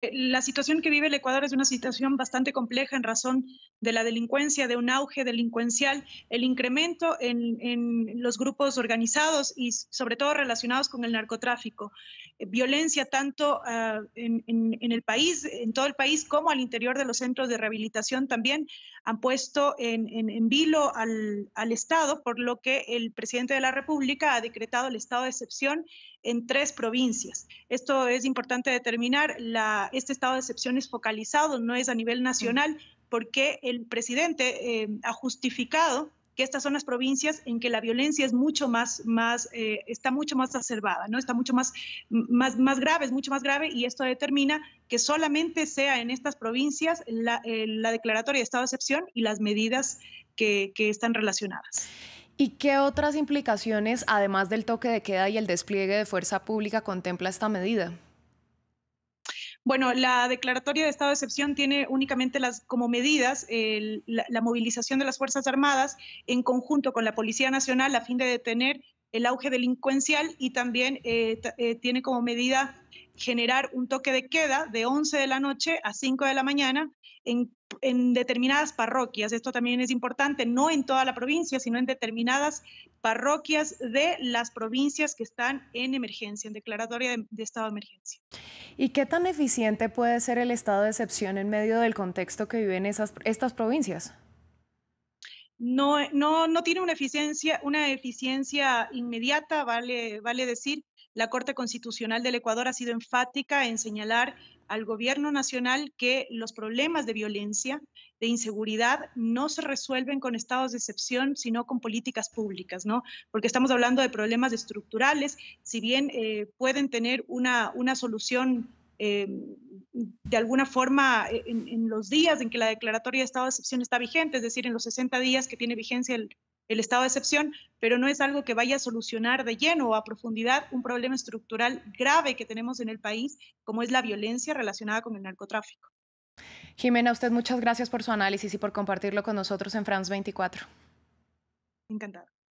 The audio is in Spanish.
Eh, la situación que vive el Ecuador es una situación bastante compleja en razón de la delincuencia, de un auge delincuencial, el incremento en, los grupos organizados y sobre todo relacionados con el narcotráfico, eh, violencia tanto ah, en, el país, en todo el país, como al interior de los centros de rehabilitación también han puesto en, vilo al Estado, por lo que el presidente de la República ha decretado el estado de excepción en tres provincias. Esto es importante determinar, la, este estado de excepción es focalizado, no es a nivel nacional, porque el presidente eh, ha justificado que estas son las provincias en que la violencia es mucho más, más eh, está mucho más exacerbada, ¿no? está mucho más, más, grave, es mucho más grave y esto determina que solamente sea en estas provincias la, eh, declaratoria de estado de excepción y las medidas que, que están relacionadas. ¿Y qué otras implicaciones, además del toque de queda y el despliegue de fuerza pública, contempla esta medida? Bueno, la declaratoria de estado de excepción tiene únicamente las, como medidas la, movilización de las Fuerzas Armadas en conjunto con la Policía Nacional a fin de detener el auge delincuencial y también eh, eh, tiene como medida generar un toque de queda de 11 de la noche a 5 de la mañana en, determinadas parroquias. Esto también es importante, no en toda la provincia, sino en determinadas parroquias de las provincias que están en emergencia, en declaratoria de, de estado de emergencia. ¿Y qué tan eficiente puede ser el estado de excepción en medio del contexto que viven esas, estas provincias? Eh, no, no, tiene una eficiencia, una eficiencia inmediata, vale, vale decir. La Corte Constitucional del Ecuador ha sido enfática en señalar al gobierno nacional que los problemas de violencia, de inseguridad, no se resuelven con estados de excepción, sino con políticas públicas, ¿no? Porque estamos hablando de problemas estructurales, si bien eh, pueden tener una, una solución eh, de alguna forma eh, en, los días en que la declaratoria de estado de excepción está vigente, es decir, en los 60 días que tiene vigencia el, estado de excepción, pero no es algo que vaya a solucionar de lleno o a profundidad un problema estructural grave que tenemos en el país, como es la violencia relacionada con el narcotráfico. Jimena, usted muchas gracias por su análisis y por compartirlo con nosotros en France 24. Encantado.